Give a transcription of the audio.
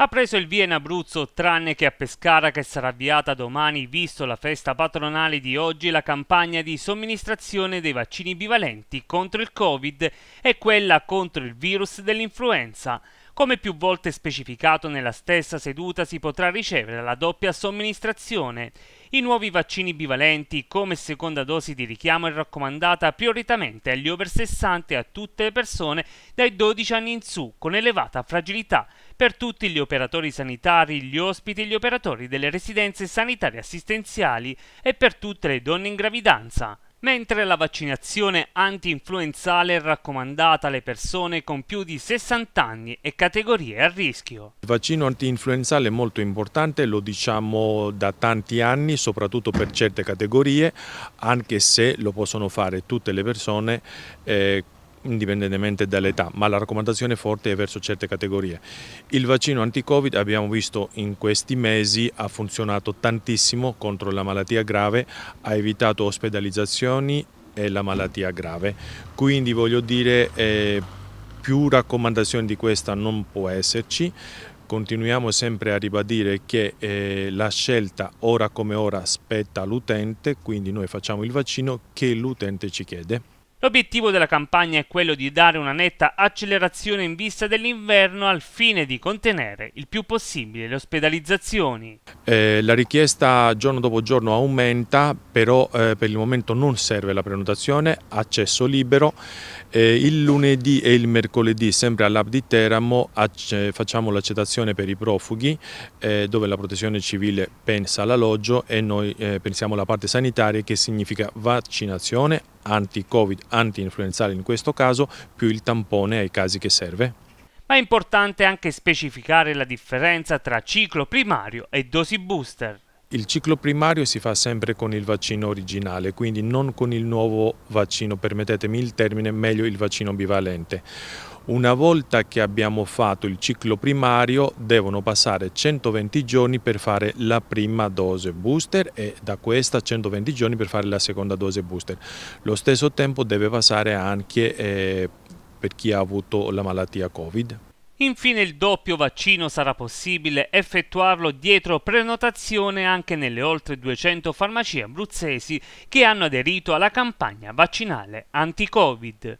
Ha preso il via in Abruzzo tranne che a Pescara che sarà avviata domani visto la festa patronale di oggi la campagna di somministrazione dei vaccini bivalenti contro il Covid e quella contro il virus dell'influenza. Come più volte specificato nella stessa seduta si potrà ricevere la doppia somministrazione. I nuovi vaccini bivalenti come seconda dose di richiamo è raccomandata prioritariamente agli over 60 e a tutte le persone dai 12 anni in su con elevata fragilità, per tutti gli operatori sanitari, gli ospiti e gli operatori delle residenze sanitarie assistenziali e per tutte le donne in gravidanza. Mentre la vaccinazione anti-influenzale è raccomandata alle persone con più di 60 anni e categorie a rischio. Il vaccino anti-influenzale è molto importante, lo diciamo da tanti anni, soprattutto per certe categorie, anche se lo possono fare tutte le persone eh, indipendentemente dall'età, ma la raccomandazione forte è verso certe categorie. Il vaccino anti-Covid abbiamo visto in questi mesi ha funzionato tantissimo contro la malattia grave, ha evitato ospedalizzazioni e la malattia grave. Quindi voglio dire eh, più raccomandazioni di questa non può esserci. Continuiamo sempre a ribadire che eh, la scelta ora come ora spetta all'utente, quindi noi facciamo il vaccino che l'utente ci chiede. L'obiettivo della campagna è quello di dare una netta accelerazione in vista dell'inverno al fine di contenere il più possibile le ospedalizzazioni. Eh, la richiesta giorno dopo giorno aumenta, però eh, per il momento non serve la prenotazione, accesso libero. Eh, il lunedì e il mercoledì, sempre all'Hub di Teramo, facciamo l'accettazione per i profughi, eh, dove la protezione civile pensa all'alloggio e noi eh, pensiamo alla parte sanitaria che significa vaccinazione, anti-covid, anti-influenzale in questo caso, più il tampone ai casi che serve. Ma è importante anche specificare la differenza tra ciclo primario e dosi booster. Il ciclo primario si fa sempre con il vaccino originale, quindi non con il nuovo vaccino, permettetemi il termine, meglio il vaccino bivalente. Una volta che abbiamo fatto il ciclo primario devono passare 120 giorni per fare la prima dose booster e da questa 120 giorni per fare la seconda dose booster. Lo stesso tempo deve passare anche eh, per chi ha avuto la malattia Covid. Infine il doppio vaccino sarà possibile effettuarlo dietro prenotazione anche nelle oltre 200 farmacie abruzzesi che hanno aderito alla campagna vaccinale anti-Covid.